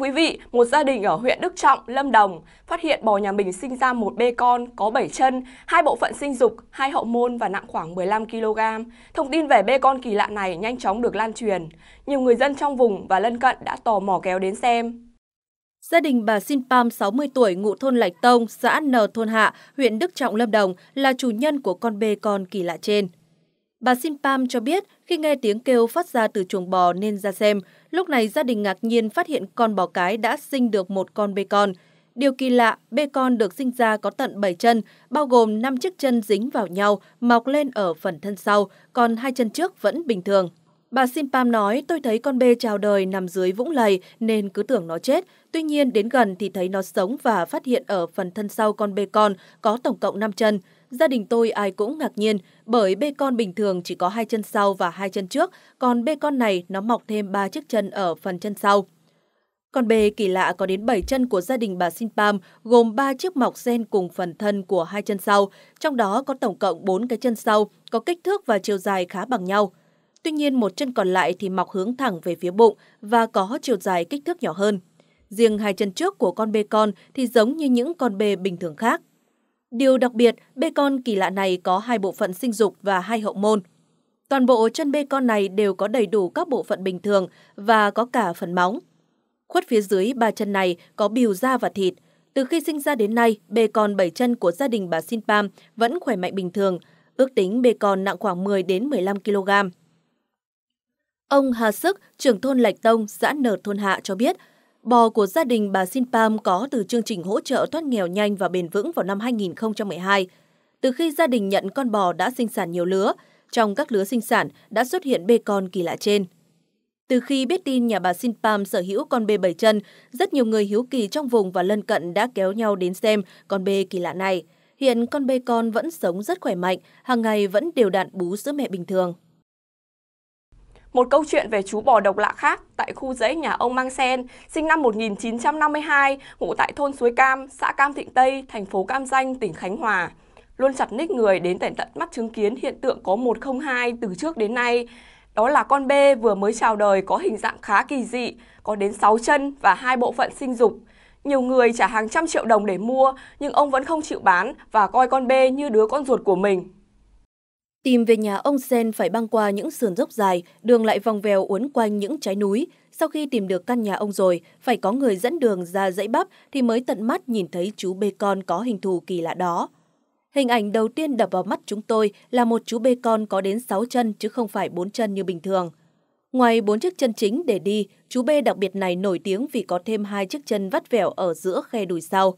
quý vị, một gia đình ở huyện Đức Trọng, Lâm Đồng phát hiện bò nhà mình sinh ra một bê con có 7 chân, hai bộ phận sinh dục, hai hậu môn và nặng khoảng 15 kg. Thông tin về bê con kỳ lạ này nhanh chóng được lan truyền. Nhiều người dân trong vùng và lân cận đã tò mò kéo đến xem. Gia đình bà Sin Pam, 60 tuổi, ngụ thôn Lạch Tông, xã N Thôn Hạ, huyện Đức Trọng, Lâm Đồng là chủ nhân của con bê con kỳ lạ trên. Bà Simpam cho biết khi nghe tiếng kêu phát ra từ chuồng bò nên ra xem, lúc này gia đình ngạc nhiên phát hiện con bò cái đã sinh được một con bê con. Điều kỳ lạ, bê con được sinh ra có tận 7 chân, bao gồm 5 chiếc chân dính vào nhau, mọc lên ở phần thân sau, còn hai chân trước vẫn bình thường. Bà Simpam nói, tôi thấy con bê chào đời nằm dưới vũng lầy nên cứ tưởng nó chết. Tuy nhiên đến gần thì thấy nó sống và phát hiện ở phần thân sau con bê con có tổng cộng 5 chân. Gia đình tôi ai cũng ngạc nhiên bởi bê con bình thường chỉ có hai chân sau và hai chân trước, còn bê con này nó mọc thêm ba chiếc chân ở phần chân sau. Con bê kỳ lạ có đến 7 chân của gia đình bà Sinpam gồm 3 chiếc mọc sen cùng phần thân của hai chân sau, trong đó có tổng cộng 4 cái chân sau, có kích thước và chiều dài khá bằng nhau. Tuy nhiên một chân còn lại thì mọc hướng thẳng về phía bụng và có chiều dài kích thước nhỏ hơn. Riêng hai chân trước của con bê con thì giống như những con bê bình thường khác. Điều đặc biệt, bê con kỳ lạ này có hai bộ phận sinh dục và hai hậu môn. Toàn bộ chân bê con này đều có đầy đủ các bộ phận bình thường và có cả phần móng. Khuất phía dưới ba chân này có bìu da và thịt. Từ khi sinh ra đến nay, bê con bảy chân của gia đình bà Sinpam vẫn khỏe mạnh bình thường. Ước tính bê con nặng khoảng 10 đến 15 kg. Ông Hà Sức, trưởng thôn Lạch Tông, xã Nở Thôn Hạ cho biết Bò của gia đình bà Sinpam có từ chương trình hỗ trợ thoát nghèo nhanh và bền vững vào năm 2012. Từ khi gia đình nhận con bò đã sinh sản nhiều lứa, trong các lứa sinh sản đã xuất hiện bê con kỳ lạ trên. Từ khi biết tin nhà bà Sinpam sở hữu con bê bảy chân, rất nhiều người hiếu kỳ trong vùng và lân cận đã kéo nhau đến xem con bê kỳ lạ này. Hiện con bê con vẫn sống rất khỏe mạnh, hàng ngày vẫn đều đặn bú sữa mẹ bình thường. Một câu chuyện về chú bò độc lạ khác tại khu dãy nhà ông Mang Sen, sinh năm 1952, ngụ tại thôn Suối Cam, xã Cam Thịnh Tây, thành phố Cam Danh, tỉnh Khánh Hòa. Luôn chặt ních người đến tận tận mắt chứng kiến hiện tượng có 102 từ trước đến nay. Đó là con bê vừa mới chào đời có hình dạng khá kỳ dị, có đến 6 chân và hai bộ phận sinh dục. Nhiều người trả hàng trăm triệu đồng để mua, nhưng ông vẫn không chịu bán và coi con bê như đứa con ruột của mình. Tìm về nhà ông Sen phải băng qua những sườn dốc dài, đường lại vòng vèo uốn quanh những trái núi. Sau khi tìm được căn nhà ông rồi, phải có người dẫn đường ra dãy bắp thì mới tận mắt nhìn thấy chú bê con có hình thù kỳ lạ đó. Hình ảnh đầu tiên đập vào mắt chúng tôi là một chú bê con có đến 6 chân chứ không phải 4 chân như bình thường. Ngoài bốn chiếc chân chính để đi, chú bê đặc biệt này nổi tiếng vì có thêm hai chiếc chân vắt vẻo ở giữa khe đùi sau.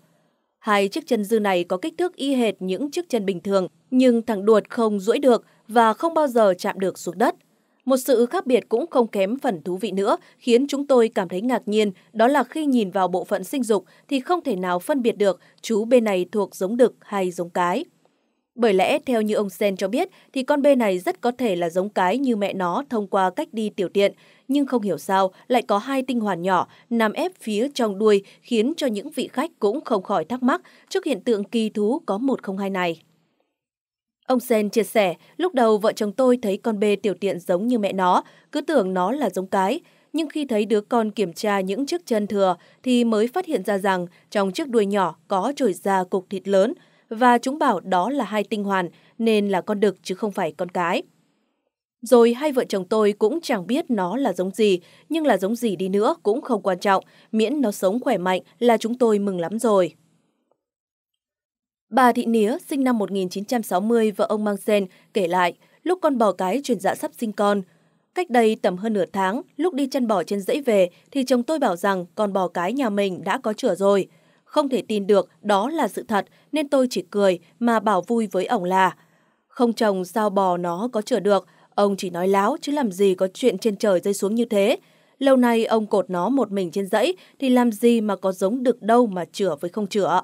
Hai chiếc chân dư này có kích thước y hệt những chiếc chân bình thường, nhưng thằng đuột không duỗi được và không bao giờ chạm được xuống đất. Một sự khác biệt cũng không kém phần thú vị nữa khiến chúng tôi cảm thấy ngạc nhiên đó là khi nhìn vào bộ phận sinh dục thì không thể nào phân biệt được chú bê này thuộc giống đực hay giống cái. Bởi lẽ, theo như ông Sen cho biết, thì con bê này rất có thể là giống cái như mẹ nó thông qua cách đi tiểu tiện, nhưng không hiểu sao lại có hai tinh hoàn nhỏ nằm ép phía trong đuôi khiến cho những vị khách cũng không khỏi thắc mắc trước hiện tượng kỳ thú có một không hai này. Ông Sen chia sẻ, lúc đầu vợ chồng tôi thấy con bê tiểu tiện giống như mẹ nó, cứ tưởng nó là giống cái. Nhưng khi thấy đứa con kiểm tra những chiếc chân thừa thì mới phát hiện ra rằng trong chiếc đuôi nhỏ có trồi ra cục thịt lớn và chúng bảo đó là hai tinh hoàn nên là con đực chứ không phải con cái. Rồi hai vợ chồng tôi cũng chẳng biết nó là giống gì, nhưng là giống gì đi nữa cũng không quan trọng, miễn nó sống khỏe mạnh là chúng tôi mừng lắm rồi. Bà Thị Nía, sinh năm 1960, và ông Mang Sen, kể lại, lúc con bò cái chuyển dạ sắp sinh con. Cách đây tầm hơn nửa tháng, lúc đi chăn bò trên dãy về, thì chồng tôi bảo rằng con bò cái nhà mình đã có chữa rồi. Không thể tin được đó là sự thật, nên tôi chỉ cười mà bảo vui với ổng là không chồng sao bò nó có chữa được, Ông chỉ nói láo chứ làm gì có chuyện trên trời rơi xuống như thế. Lâu nay ông cột nó một mình trên dãy thì làm gì mà có giống được đâu mà chữa với không chữa.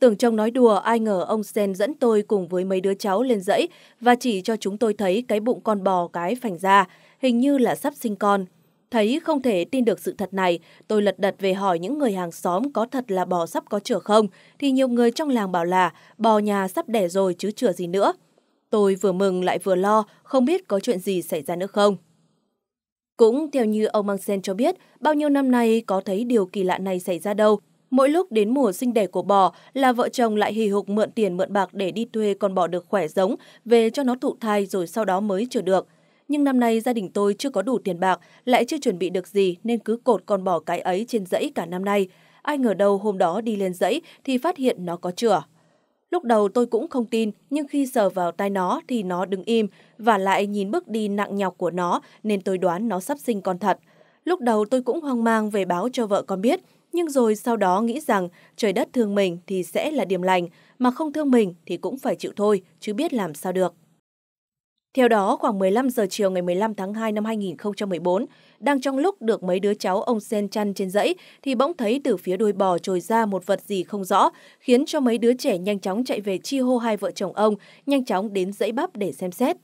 Tưởng chồng nói đùa, ai ngờ ông Sen dẫn tôi cùng với mấy đứa cháu lên dãy và chỉ cho chúng tôi thấy cái bụng con bò cái phành ra, hình như là sắp sinh con. Thấy không thể tin được sự thật này, tôi lật đật về hỏi những người hàng xóm có thật là bò sắp có chữa không, thì nhiều người trong làng bảo là bò nhà sắp đẻ rồi chứ chữa gì nữa. Tôi vừa mừng lại vừa lo, không biết có chuyện gì xảy ra nữa không. Cũng theo như ông Mangsen cho biết, bao nhiêu năm nay có thấy điều kỳ lạ này xảy ra đâu. Mỗi lúc đến mùa sinh đẻ của bò là vợ chồng lại hì hục mượn tiền mượn bạc để đi thuê con bò được khỏe giống, về cho nó thụ thai rồi sau đó mới chữa được. Nhưng năm nay gia đình tôi chưa có đủ tiền bạc, lại chưa chuẩn bị được gì nên cứ cột con bò cái ấy trên dãy cả năm nay. Ai ngờ đâu hôm đó đi lên dãy thì phát hiện nó có chữa. Lúc đầu tôi cũng không tin, nhưng khi sờ vào tai nó thì nó đứng im và lại nhìn bước đi nặng nhọc của nó nên tôi đoán nó sắp sinh con thật. Lúc đầu tôi cũng hoang mang về báo cho vợ con biết, nhưng rồi sau đó nghĩ rằng trời đất thương mình thì sẽ là điểm lành, mà không thương mình thì cũng phải chịu thôi, chứ biết làm sao được. Theo đó, khoảng 15 giờ chiều ngày 15 tháng 2 năm 2014, đang trong lúc được mấy đứa cháu ông sen chăn trên dãy, thì bỗng thấy từ phía đuôi bò trồi ra một vật gì không rõ, khiến cho mấy đứa trẻ nhanh chóng chạy về chi hô hai vợ chồng ông, nhanh chóng đến dãy bắp để xem xét.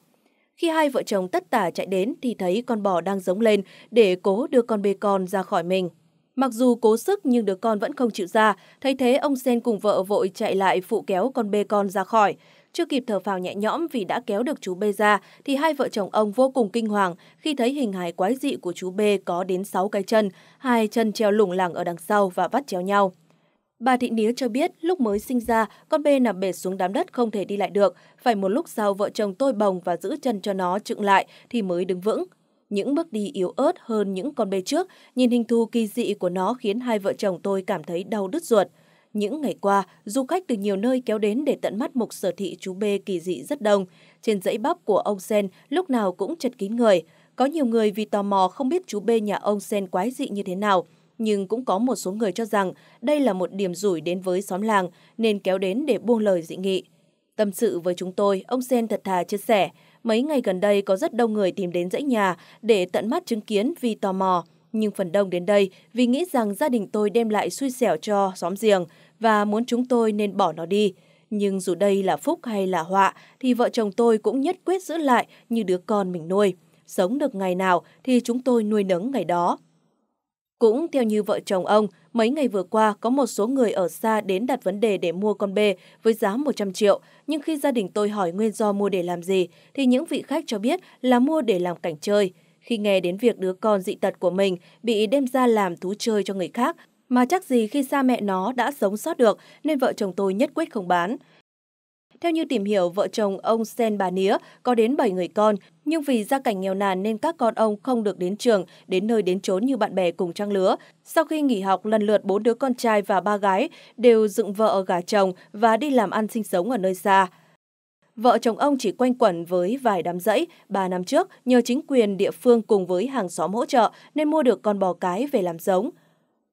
Khi hai vợ chồng tất tả chạy đến thì thấy con bò đang giống lên để cố đưa con bê con ra khỏi mình. Mặc dù cố sức nhưng đứa con vẫn không chịu ra, thấy thế ông Sen cùng vợ vội chạy lại phụ kéo con bê con ra khỏi. Chưa kịp thở phào nhẹ nhõm vì đã kéo được chú bê ra, thì hai vợ chồng ông vô cùng kinh hoàng khi thấy hình hài quái dị của chú bê có đến 6 cái chân, hai chân treo lủng lẳng ở đằng sau và vắt chéo nhau. Bà Thị Nía cho biết lúc mới sinh ra, con bê nằm bệt xuống đám đất không thể đi lại được. Phải một lúc sau vợ chồng tôi bồng và giữ chân cho nó chựng lại thì mới đứng vững. Những bước đi yếu ớt hơn những con bê trước, nhìn hình thù kỳ dị của nó khiến hai vợ chồng tôi cảm thấy đau đứt ruột. Những ngày qua, du khách từ nhiều nơi kéo đến để tận mắt mục sở thị chú Bê kỳ dị rất đông. Trên dãy bắp của ông Sen lúc nào cũng chật kín người. Có nhiều người vì tò mò không biết chú Bê nhà ông Sen quái dị như thế nào. Nhưng cũng có một số người cho rằng đây là một điểm rủi đến với xóm làng nên kéo đến để buông lời dị nghị. Tâm sự với chúng tôi, ông Sen thật thà chia sẻ, mấy ngày gần đây có rất đông người tìm đến dãy nhà để tận mắt chứng kiến vì tò mò nhưng phần đông đến đây vì nghĩ rằng gia đình tôi đem lại xui xẻo cho xóm giềng và muốn chúng tôi nên bỏ nó đi. Nhưng dù đây là phúc hay là họa thì vợ chồng tôi cũng nhất quyết giữ lại như đứa con mình nuôi. Sống được ngày nào thì chúng tôi nuôi nấng ngày đó. Cũng theo như vợ chồng ông, mấy ngày vừa qua có một số người ở xa đến đặt vấn đề để mua con bê với giá 100 triệu, nhưng khi gia đình tôi hỏi nguyên do mua để làm gì thì những vị khách cho biết là mua để làm cảnh chơi khi nghe đến việc đứa con dị tật của mình bị đem ra làm thú chơi cho người khác, mà chắc gì khi xa mẹ nó đã sống sót được nên vợ chồng tôi nhất quyết không bán. Theo như tìm hiểu, vợ chồng ông Sen Bà Nía có đến 7 người con, nhưng vì gia cảnh nghèo nàn nên các con ông không được đến trường, đến nơi đến chốn như bạn bè cùng trang lứa. Sau khi nghỉ học, lần lượt bốn đứa con trai và ba gái đều dựng vợ gả chồng và đi làm ăn sinh sống ở nơi xa. Vợ chồng ông chỉ quanh quẩn với vài đám rẫy, ba năm trước nhờ chính quyền địa phương cùng với hàng xóm hỗ trợ nên mua được con bò cái về làm giống.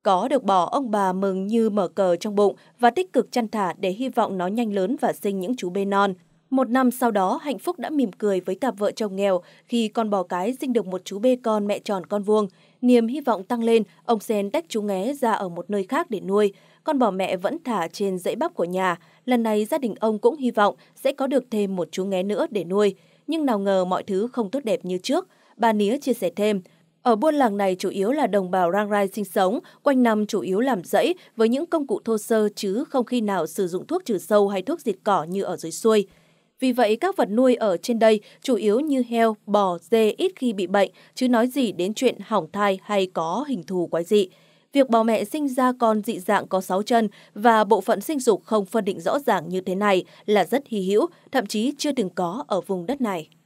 Có được bò, ông bà mừng như mở cờ trong bụng và tích cực chăn thả để hy vọng nó nhanh lớn và sinh những chú bê non. Một năm sau đó, hạnh phúc đã mỉm cười với cặp vợ chồng nghèo khi con bò cái sinh được một chú bê con mẹ tròn con vuông. Niềm hy vọng tăng lên, ông Sen tách chú ngé ra ở một nơi khác để nuôi. Con bò mẹ vẫn thả trên dãy bắp của nhà. Lần này gia đình ông cũng hy vọng sẽ có được thêm một chú ngé nữa để nuôi. Nhưng nào ngờ mọi thứ không tốt đẹp như trước. Bà Nía chia sẻ thêm, ở buôn làng này chủ yếu là đồng bào rang rai sinh sống, quanh năm chủ yếu làm rẫy với những công cụ thô sơ chứ không khi nào sử dụng thuốc trừ sâu hay thuốc diệt cỏ như ở dưới xuôi. Vì vậy, các vật nuôi ở trên đây chủ yếu như heo, bò, dê ít khi bị bệnh, chứ nói gì đến chuyện hỏng thai hay có hình thù quái dị. Việc bò mẹ sinh ra con dị dạng có 6 chân và bộ phận sinh dục không phân định rõ ràng như thế này là rất hy hữu, thậm chí chưa từng có ở vùng đất này.